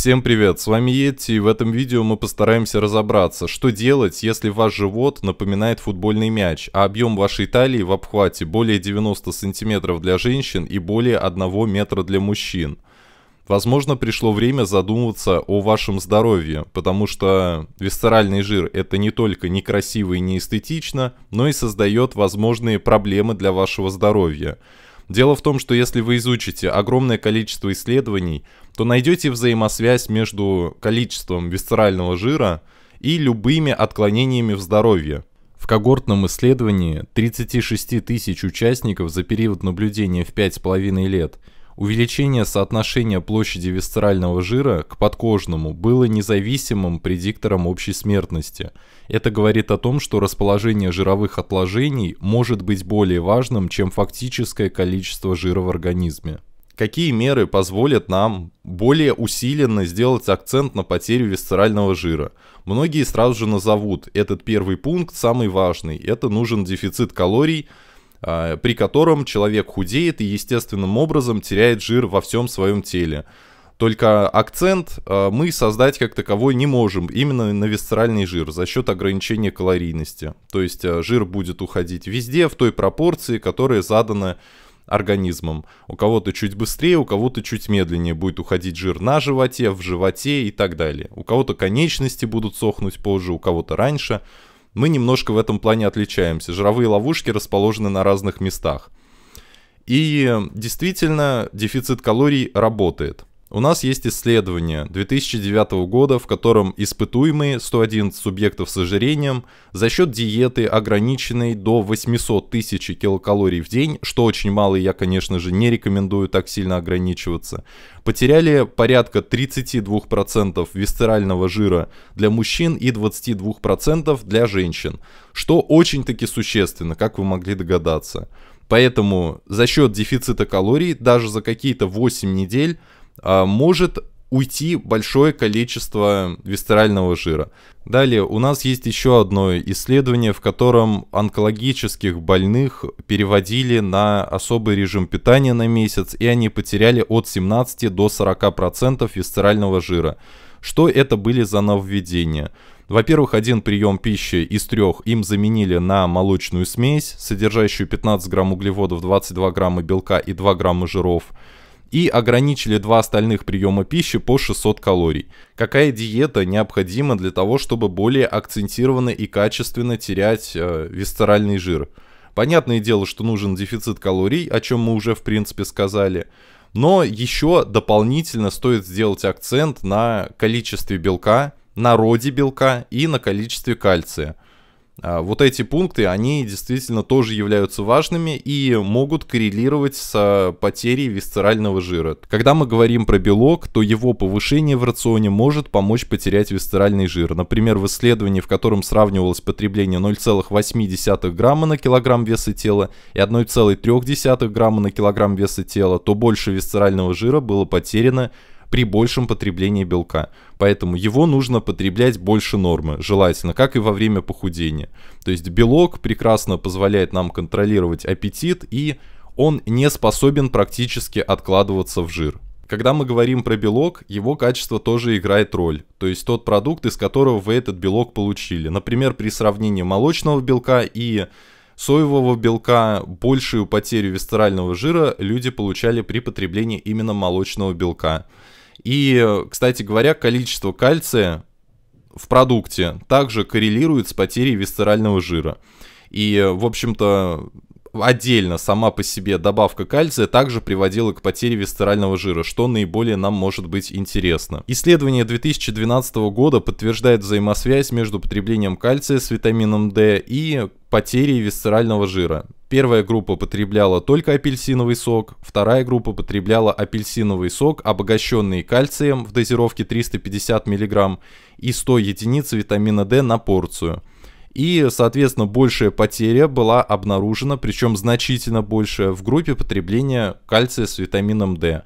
Всем привет, с вами Йетти, и в этом видео мы постараемся разобраться, что делать, если ваш живот напоминает футбольный мяч, а объем вашей талии в обхвате более 90 сантиметров для женщин и более 1 метра для мужчин. Возможно, пришло время задумываться о вашем здоровье, потому что висцеральный жир – это не только некрасиво и неэстетично, но и создает возможные проблемы для вашего здоровья – Дело в том, что если вы изучите огромное количество исследований, то найдете взаимосвязь между количеством висцерального жира и любыми отклонениями в здоровье. В когортном исследовании 36 тысяч участников за период наблюдения в 5,5 лет – Увеличение соотношения площади висцерального жира к подкожному было независимым предиктором общей смертности. Это говорит о том, что расположение жировых отложений может быть более важным, чем фактическое количество жира в организме какие меры позволят нам более усиленно сделать акцент на потерю висцерального жира. Многие сразу же назовут этот первый пункт самый важный. Это нужен дефицит калорий, а, при котором человек худеет и естественным образом теряет жир во всем своем теле. Только акцент а, мы создать как таковой не можем, именно на висцеральный жир, за счет ограничения калорийности. То есть а, жир будет уходить везде, в той пропорции, которая задана организмом. У кого-то чуть быстрее, у кого-то чуть медленнее будет уходить жир на животе, в животе и так далее. У кого-то конечности будут сохнуть позже, у кого-то раньше. Мы немножко в этом плане отличаемся. Жировые ловушки расположены на разных местах. И действительно, дефицит калорий работает. У нас есть исследование 2009 года, в котором испытуемые 111 субъектов с ожирением за счет диеты, ограниченной до 800 тысяч килокалорий в день, что очень мало, и я, конечно же, не рекомендую так сильно ограничиваться, потеряли порядка 32% висцерального жира для мужчин и 22% для женщин, что очень-таки существенно, как вы могли догадаться. Поэтому за счет дефицита калорий даже за какие-то 8 недель а, может уйти большое количество висцерального жира. Далее у нас есть еще одно исследование, в котором онкологических больных переводили на особый режим питания на месяц, и они потеряли от 17 до 40% процентов висцерального жира. Что это были за нововведения? Во-первых, один прием пищи из трех им заменили на молочную смесь, содержащую 15 грамм углеводов, 22 грамма белка и 2 грамма жиров – и ограничили два остальных приема пищи по 600 калорий. Какая диета необходима для того, чтобы более акцентированно и качественно терять э, висцеральный жир? Понятное дело, что нужен дефицит калорий, о чем мы уже в принципе сказали. Но еще дополнительно стоит сделать акцент на количестве белка, на роде белка и на количестве кальция – а, вот эти пункты, они действительно тоже являются важными и могут коррелировать с а, потерей висцерального жира. Когда мы говорим про белок, то его повышение в рационе может помочь потерять висцеральный жир. Например, в исследовании, в котором сравнивалось потребление 0,8 грамма на килограмм веса тела и 1,3 грамма на килограмм веса тела, то больше висцерального жира было потеряно при большем потреблении белка. Поэтому его нужно потреблять больше нормы, желательно, как и во время похудения. То есть белок прекрасно позволяет нам контролировать аппетит и он не способен практически откладываться в жир. Когда мы говорим про белок, его качество тоже играет роль, то есть тот продукт, из которого вы этот белок получили. Например, при сравнении молочного белка и соевого белка большую потерю висцерального жира люди получали при потреблении именно молочного белка. И, кстати говоря, количество кальция в продукте также коррелирует с потерей висцерального жира. И, в общем-то, отдельно сама по себе добавка кальция также приводила к потере висцерального жира, что наиболее нам может быть интересно. Исследование 2012 года подтверждает взаимосвязь между потреблением кальция с витамином D и потерей висцерального жира. Первая группа потребляла только апельсиновый сок, вторая группа потребляла апельсиновый сок, обогащенный кальцием в дозировке 350 мг и 100 единиц витамина D на порцию. И, соответственно, большая потеря была обнаружена, причем значительно больше в группе потребления кальция с витамином D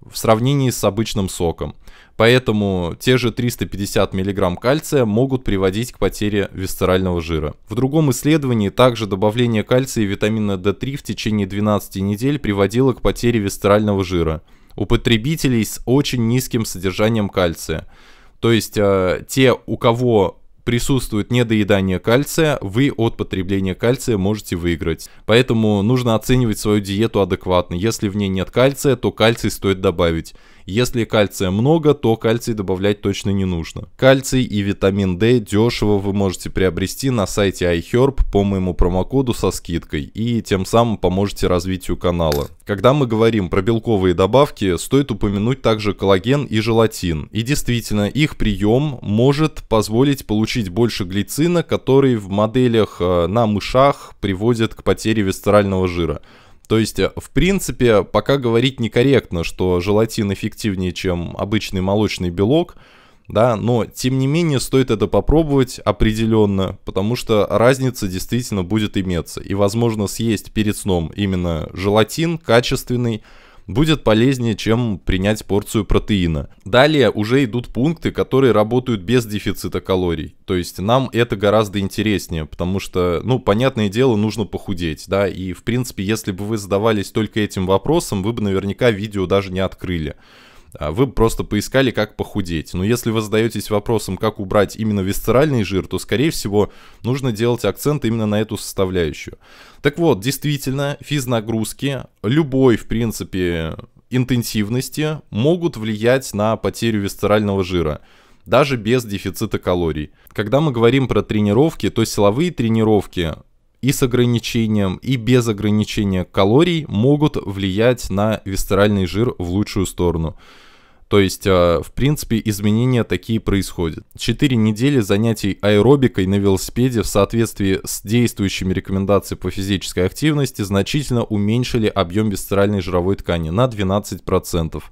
в сравнении с обычным соком. Поэтому те же 350 мг кальция могут приводить к потере висцерального жира. В другом исследовании также добавление кальция и витамина D3 в течение 12 недель приводило к потере висцерального жира у потребителей с очень низким содержанием кальция. То есть э, те, у кого присутствует недоедание кальция, вы от потребления кальция можете выиграть. Поэтому нужно оценивать свою диету адекватно. Если в ней нет кальция, то кальций стоит добавить. Если кальция много, то кальций добавлять точно не нужно. Кальций и витамин D дешево вы можете приобрести на сайте iHerb по моему промокоду со скидкой и тем самым поможете развитию канала. Когда мы говорим про белковые добавки, стоит упомянуть также коллаген и желатин. И действительно, их прием может позволить получить больше глицина, который в моделях э, на мышах приводит к потере висцерального жира. То есть, э, в принципе, пока говорить некорректно, что желатин эффективнее, чем обычный молочный белок, да, но тем не менее стоит это попробовать определенно, потому что разница действительно будет иметься. И возможно съесть перед сном именно желатин качественный, будет полезнее, чем принять порцию протеина. Далее уже идут пункты, которые работают без дефицита калорий. То есть нам это гораздо интереснее, потому что, ну, понятное дело, нужно похудеть, да, и в принципе, если бы вы задавались только этим вопросом, вы бы наверняка видео даже не открыли. А вы просто поискали, как похудеть. Но если вы задаетесь вопросом, как убрать именно висцеральный жир, то, скорее всего, нужно делать акцент именно на эту составляющую. Так вот, действительно, физнагрузки любой, в принципе, интенсивности могут влиять на потерю висцерального жира даже без дефицита калорий. Когда мы говорим про тренировки, то силовые тренировки и с ограничением, и без ограничения калорий могут влиять на висцеральный жир в лучшую сторону. То есть, э, в принципе, изменения такие происходят. Четыре недели занятий аэробикой на велосипеде в соответствии с действующими рекомендациями по физической активности значительно уменьшили объем висцеральной жировой ткани на 12%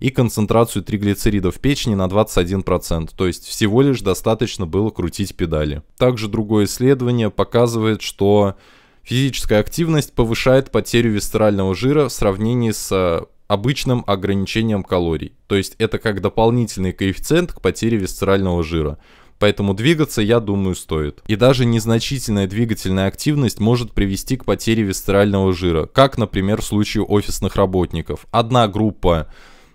и концентрацию триглицеридов в печени на 21%, то есть всего лишь достаточно было крутить педали. Также другое исследование показывает, что физическая активность повышает потерю висцерального жира в сравнении с э, обычным ограничением калорий. То есть это как дополнительный коэффициент к потере висцерального жира. Поэтому двигаться, я думаю, стоит. И даже незначительная двигательная активность может привести к потере висцерального жира, как, например, в случае офисных работников. Одна группа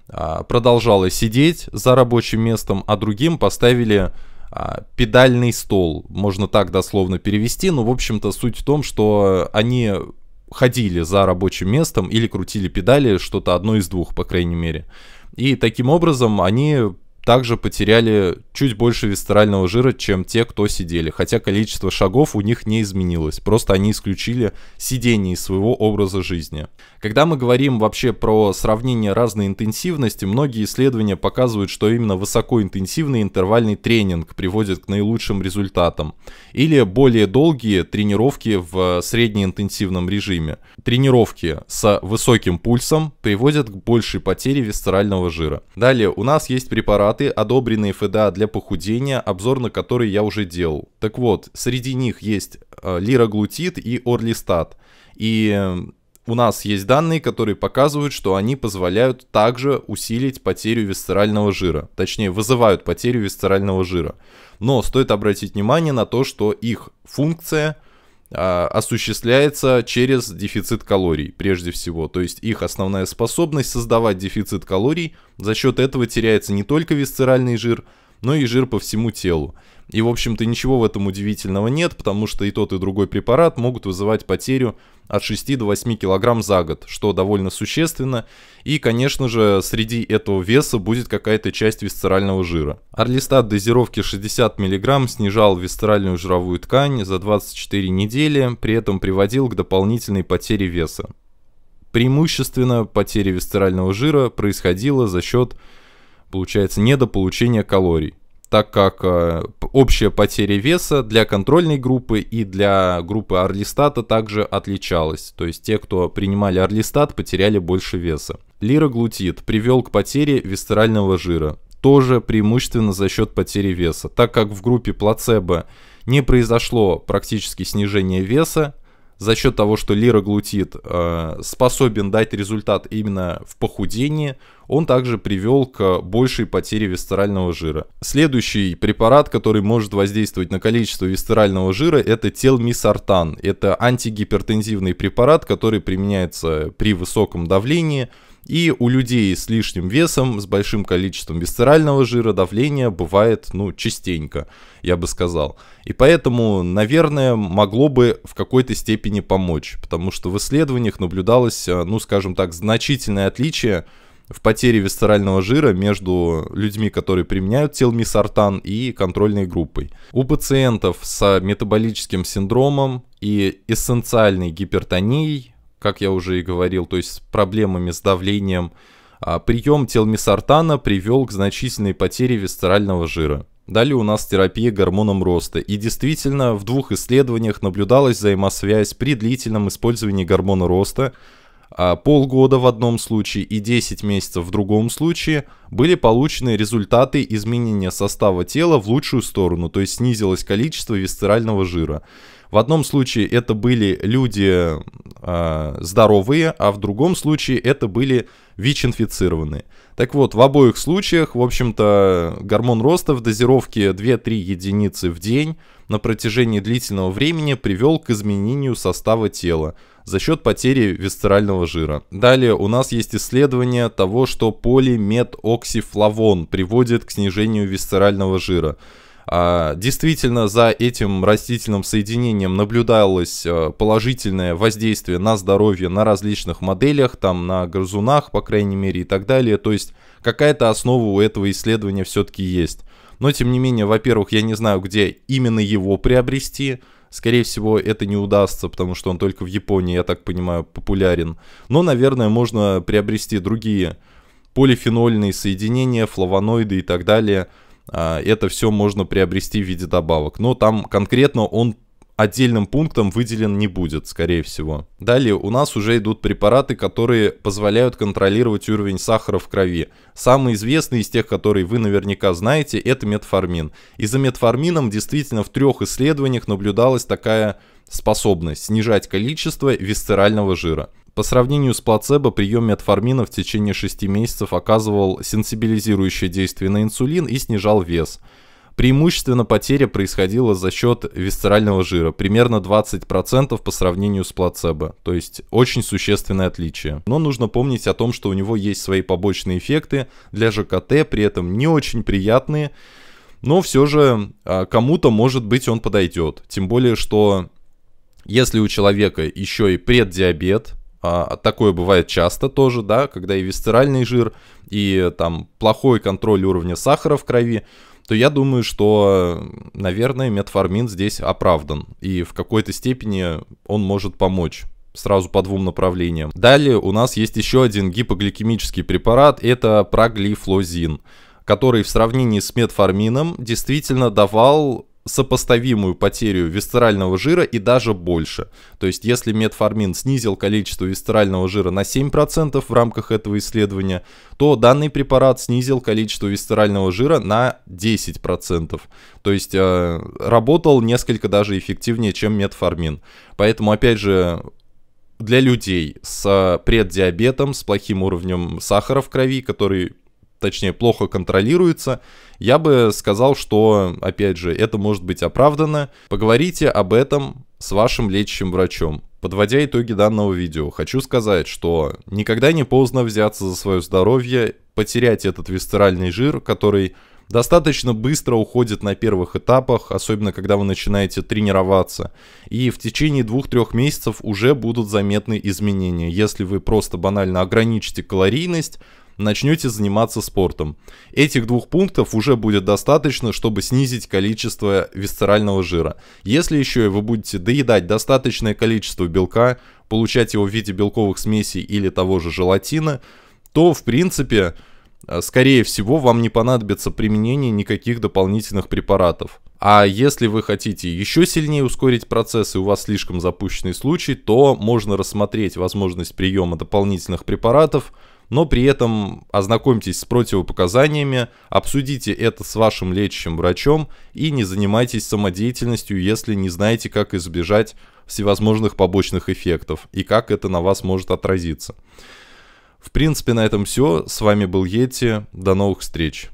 а, продолжала сидеть за рабочим местом, а другим поставили а, педальный стол, можно так дословно перевести, но в общем-то суть в том, что они ходили за рабочим местом или крутили педали, что-то одно из двух, по крайней мере. И таким образом они также потеряли чуть больше висцерального жира, чем те, кто сидели. Хотя количество шагов у них не изменилось, просто они исключили сидение из своего образа жизни. Когда мы говорим вообще про сравнение разной интенсивности, многие исследования показывают, что именно высокоинтенсивный интервальный тренинг приводит к наилучшим результатам. Или более долгие тренировки в среднеинтенсивном режиме. Тренировки с высоким пульсом приводят к большей потере висцерального жира. Далее у нас есть препарат, форматы, одобренные ФДА для похудения, обзор на которые я уже делал. Так вот, среди них есть э, лироглутид и орлистат. И у нас есть данные, которые показывают, что они позволяют также усилить потерю висцерального жира. Точнее, вызывают потерю висцерального жира. Но стоит обратить внимание на то, что их функция – а, осуществляется через дефицит калорий прежде всего. То есть их основная способность создавать дефицит калорий, за счет этого теряется не только висцеральный жир, но и жир по всему телу. И, в общем-то, ничего в этом удивительного нет, потому что и тот, и другой препарат могут вызывать потерю от 6 до 8 килограмм за год, что довольно существенно. И, конечно же, среди этого веса будет какая-то часть висцерального жира. Орлистат дозировки 60 мг снижал висцеральную жировую ткань за 24 недели, при этом приводил к дополнительной потере веса. Преимущественно потеря висцерального жира происходила за счет, получается, недополучения калорий так как э, общая потеря веса для контрольной группы и для группы Орлистата также отличалась. То есть те, кто принимали Орлистат, потеряли больше веса. Лироглутид привел к потере висцерального жира, тоже преимущественно за счет потери веса. Так как в группе плацебо не произошло практически снижение веса, за счет того, что лироглутид э, способен дать результат именно в похудении, он также привел к большей потере висцерального жира. Следующий препарат, который может воздействовать на количество висцерального жира, это телмисартан. Это антигипертензивный препарат, который применяется при высоком давлении – и у людей с лишним весом, с большим количеством висцерального жира, давление бывает, ну, частенько, я бы сказал. И поэтому, наверное, могло бы в какой-то степени помочь, потому что в исследованиях наблюдалось, э, ну, скажем так, значительное отличие в потере висцерального жира между людьми, которые применяют телмисартан и контрольной группой. У пациентов с метаболическим синдромом и эссенциальной гипертонией как я уже и говорил, то есть с проблемами с давлением. А, прием телмисартана привел к значительной потере висцерального жира. Далее у нас терапия гормоном роста. И действительно, в двух исследованиях наблюдалась взаимосвязь при длительном использовании гормона роста. А, полгода в одном случае и 10 месяцев в другом случае были получены результаты изменения состава тела в лучшую сторону, то есть снизилось количество висцерального жира. В одном случае это были люди э, здоровые, а в другом случае это были ВИЧ-инфицированные. Так вот, в обоих случаях, в общем-то, гормон роста в дозировке 2-3 единицы в день на протяжении длительного времени привел к изменению состава тела за счет потери висцерального жира. Далее у нас есть исследование того, что полиметоксифлавон приводит к снижению висцерального жира. А, действительно, за этим растительным соединением наблюдалось э, положительное воздействие на здоровье на различных моделях, там на грызунах, по крайней мере, и так далее. То есть какая-то основа у этого исследования все-таки есть. Но, тем не менее, во-первых, я не знаю, где именно его приобрести. Скорее всего, это не удастся, потому что он только в Японии, я так понимаю, популярен. Но, наверное, можно приобрести другие полифенольные соединения, флавоноиды и так далее – а, это все можно приобрести в виде добавок. Но там конкретно он отдельным пунктом выделен не будет, скорее всего. Далее у нас уже идут препараты, которые позволяют контролировать уровень сахара в крови. Самый известный из тех, которые вы наверняка знаете, это метформин. И за метформином действительно в трех исследованиях наблюдалась такая способность снижать количество висцерального жира. По сравнению с плацебо, прием метформина в течение 6 месяцев оказывал сенсибилизирующее действие на инсулин и снижал вес. Преимущественно потеря происходила за счет висцерального жира, примерно 20% по сравнению с плацебо, то есть очень существенное отличие. Но нужно помнить о том, что у него есть свои побочные эффекты для ЖКТ, при этом не очень приятные, но все же а, кому-то, может быть, он подойдет. Тем более, что если у человека еще и преддиабет, а, такое бывает часто тоже, да, когда и висцеральный жир, и там плохой контроль уровня сахара в крови, то я думаю, что, наверное, метформин здесь оправдан. И в какой-то степени он может помочь сразу по двум направлениям. Далее у нас есть еще один гипогликемический препарат, это проглифлозин, который в сравнении с метформином действительно давал сопоставимую потерю висцерального жира и даже больше. То есть, если метформин снизил количество висцерального жира на 7% в рамках этого исследования, то данный препарат снизил количество висцерального жира на 10%. То есть, э, работал несколько даже эффективнее, чем метформин. Поэтому, опять же, для людей с преддиабетом, с плохим уровнем сахара в крови, который точнее плохо контролируется, я бы сказал, что, опять же, это может быть оправдано. Поговорите об этом с вашим лечащим врачом. Подводя итоги данного видео, хочу сказать, что никогда не поздно взяться за свое здоровье, потерять этот висцеральный жир, который достаточно быстро уходит на первых этапах, особенно когда вы начинаете тренироваться. И в течение 2-3 месяцев уже будут заметны изменения. Если вы просто банально ограничите калорийность, начнете заниматься спортом. Этих двух пунктов уже будет достаточно, чтобы снизить количество висцерального жира. Если еще вы будете доедать достаточное количество белка, получать его в виде белковых смесей или того же желатина, то в принципе, э, скорее всего, вам не понадобится применение никаких дополнительных препаратов. А если вы хотите еще сильнее ускорить процесс и у вас слишком запущенный случай, то можно рассмотреть возможность приема дополнительных препаратов – но при этом ознакомьтесь с противопоказаниями, обсудите это с вашим лечащим врачом и не занимайтесь самодеятельностью, если не знаете, как избежать всевозможных побочных эффектов и как это на вас может отразиться. В принципе, на этом все. С вами был Йети. До новых встреч.